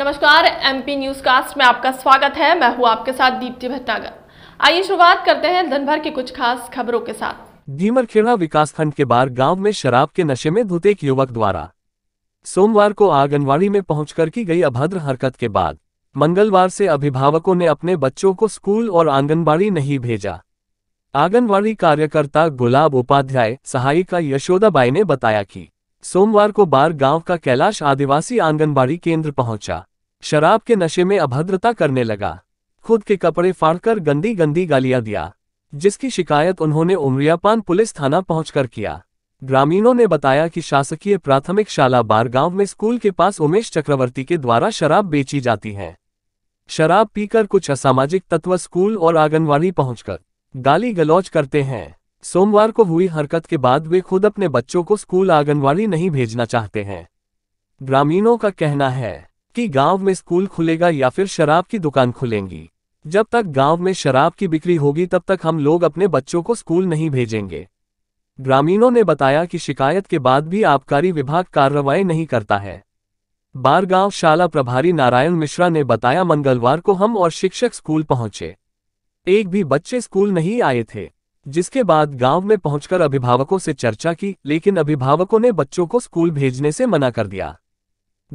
नमस्कार MP news cast में आपका स्वागत है मैं हूँ आपके साथ दीप्ति भट्टागर आइए शुरुआत करते हैं दिनभर की कुछ खास खबरों के साथ विकास खंड के बार गांव में शराब के नशे में धुते एक युवक द्वारा सोमवार को आंगनवाड़ी में पहुंचकर की गई अभद्र हरकत के बाद मंगलवार से अभिभावकों ने अपने बच्चों को स्कूल और आंगनबाड़ी नहीं भेजा आंगनबाड़ी कार्यकर्ता गुलाब उपाध्याय सहायिका यशोदाबाई ने बताया कि सोमवार को बार गांव का कैलाश आदिवासी आंगनबाड़ी केंद्र पहुंचा शराब के नशे में अभद्रता करने लगा खुद के कपड़े फाड़कर गंदी गंदी गालियां दिया जिसकी शिकायत उन्होंने उमरियापान पुलिस थाना पहुंचकर किया ग्रामीणों ने बताया कि शासकीय प्राथमिक शाला बारगांव में स्कूल के पास उमेश चक्रवर्ती के द्वारा शराब बेची जाती है शराब पीकर कुछ असामाजिक तत्व स्कूल और आंगनवाड़ी पहुंचकर गाली गलौज करते हैं सोमवार को हुई हरकत के बाद वे खुद अपने बच्चों को स्कूल आंगनवाड़ी नहीं भेजना चाहते हैं ग्रामीणों का कहना है कि गांव में स्कूल खुलेगा या फिर शराब की दुकान खुलेंगी जब तक गांव में शराब की बिक्री होगी तब तक हम लोग अपने बच्चों को स्कूल नहीं भेजेंगे ग्रामीणों ने बताया कि शिकायत के बाद भी आबकारी विभाग कार्रवाई नहीं करता है बारगांव शाला प्रभारी नारायण मिश्रा ने बताया मंगलवार को हम और शिक्षक स्कूल पहुंचे एक भी बच्चे स्कूल नहीं आए थे जिसके बाद गांव में पहुंचकर अभिभावकों से चर्चा की लेकिन अभिभावकों ने बच्चों को स्कूल भेजने से मना कर दिया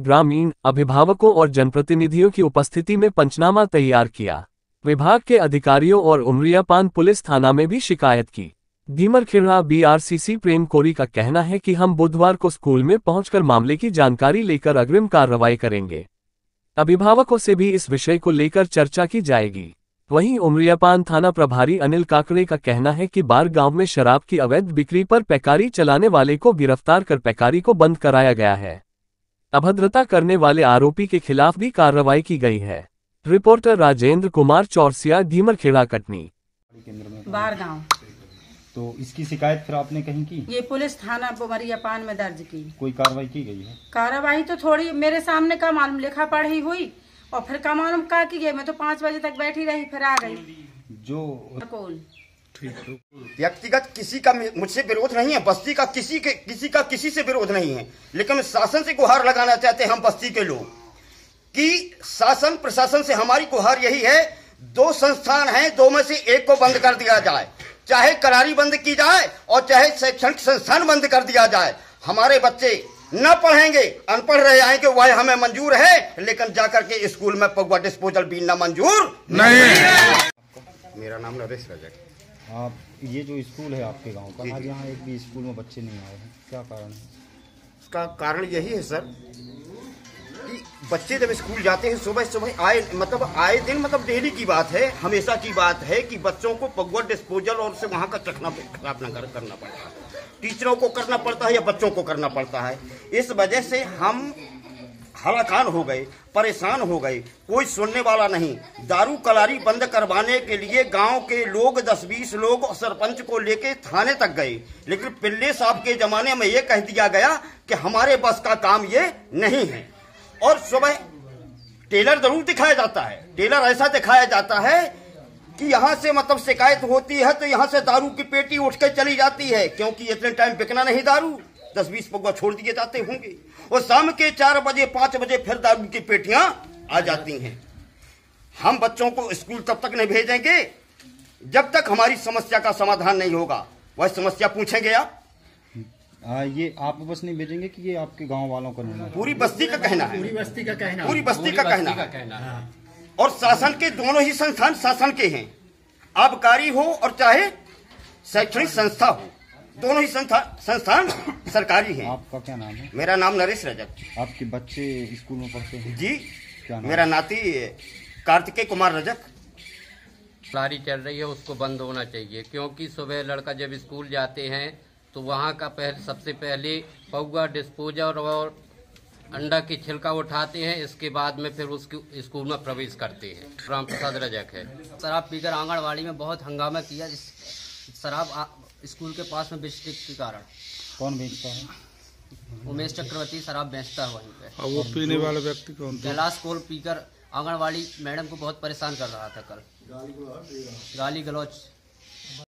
ग्रामीण अभिभावकों और जनप्रतिनिधियों की उपस्थिति में पंचनामा तैयार किया विभाग के अधिकारियों और उमरियापान पुलिस थाना में भी शिकायत की खिड़ा बीआरसीसी प्रेम कोरी का कहना है कि हम बुधवार को स्कूल में पहुंचकर मामले की जानकारी लेकर अग्रिम कार्रवाई करेंगे अभिभावकों से भी इस विषय को लेकर चर्चा की जाएगी वहीं उमरियापान थाना प्रभारी अनिल काकड़े का कहना है कि बार गांव में शराब की अवैध बिक्री पर पैकारी चलाने वाले को गिरफ्तार कर पैकारी को बंद कराया गया है अभद्रता करने वाले आरोपी के खिलाफ भी कार्रवाई की गई है रिपोर्टर राजेंद्र कुमार चौरसिया धीमर खेड़ा कटनी बार गाँव तो इसकी शिकायत फिर आपने कहीं की ये पुलिस थाना बोमरियापान में दर्ज की कोई कार्रवाई की गई है कार्रवाई तो थोड़ी मेरे सामने का मालूम लेखा पढ़ी हुई और फिर कमानों में का की गए मैं तो पाँच बजे तक बैठी रही फिर आ गई जो कौन व्यक्तिगत किसी का मुझसे विरोध नहीं है बस्ती का किसी के किसी का किसी से विरोध नहीं है लेकिन शासन से गुहार लगाना चाहते हैं हम बस्ती के लोग कि शासन प्रशासन से हमारी गुहार यही है दो संस्थान हैं दो में से एक को बंद कर दिया जाए चाहे करारी बंद की जाए और चाहे शैक्षणिक संस्थान बंद कर दिया जाए हमारे बच्चे न पढ़ेंगे अनपढ़ रह जाएंगे वह हमें मंजूर है लेकिन जाकर के स्कूल में पगवा डिस्पोजल न मंजूर नहीं मेरा नाम नरेश रजक आप ये जो स्कूल है आपके गांव का आज यहाँ एक भी स्कूल में बच्चे नहीं आए हैं क्या कारण है इसका कारण यही है सर कि बच्चे जब स्कूल जाते हैं सुबह सुबह आए मतलब आए दिन मतलब डेली की बात है हमेशा की बात है कि बच्चों को पगवा डिस्पोजल और से वहाँ का चखना खराब न करना पड़ेगा टीचरों को करना पड़ता है या बच्चों को करना पड़ता है इस वजह से हम हलाकान हो गए परेशान हो गए कोई सुनने वाला नहीं दारू कलारी बंद करवाने के लिए गांव के लोग दस बीस लोग सरपंच को लेके थाने तक गए लेकिन पिल्ले साहब के जमाने में ये कह दिया गया कि हमारे बस का काम ये नहीं है और सुबह टेलर जरूर दिखाया जाता है टेलर ऐसा दिखाया जाता है कि यहाँ से मतलब शिकायत होती है तो यहाँ से दारू की पेटी उठ के चली जाती है क्योंकि इतने टाइम बिकना नहीं दारू दस बीस पगवा छोड़ दिए जाते होंगे और शाम के चार बजे पांच बजे फिर दारू की पेटियां आ जाती हैं हम बच्चों को स्कूल तब तक नहीं भेजेंगे जब तक हमारी समस्या का समाधान नहीं होगा वह समस्या पूछेंगे आप आ, ये आप बस नहीं भेजेंगे कि ये आपके गांव वालों का नहीं पूरी बस्ती का कहना है पूरी बस्ती का कहना पूरी बस्ती का कहना हाँ। और शासन के दोनों ही संस्थान शासन के हैं आबकारी हो और चाहे शैक्षणिक संस्था हो दोनों ही संस्थान सरकारी हैं आपका क्या नाम है मेरा नाम नरेश रजक आपके बच्चे स्कूल में पढ़ते हैं जी क्या नाम? मेरा नाती कार्तिकेय कुमार रजक लारी चल रही है उसको बंद होना चाहिए क्योंकि सुबह लड़का जब स्कूल जाते हैं तो वहाँ का पहले सबसे पहले पौआ डिस्पोजर और अंडा की छिलका उठाते हैं इसके बाद में फिर उसकी स्कूल में प्रवेश करते हैं राम प्रसाद रजक है शराब पीकर आंगनबाड़ी में बहुत हंगामा किया शराब स्कूल के पास में बेचने के कारण कौन बेचता है उमेश चक्रवर्ती शराब बेचता है वहीं पर वो पीने वाले व्यक्ति कौन कैलाश कोल पीकर आंगनबाड़ी मैडम को बहुत परेशान कर रहा था कल गाली गलौच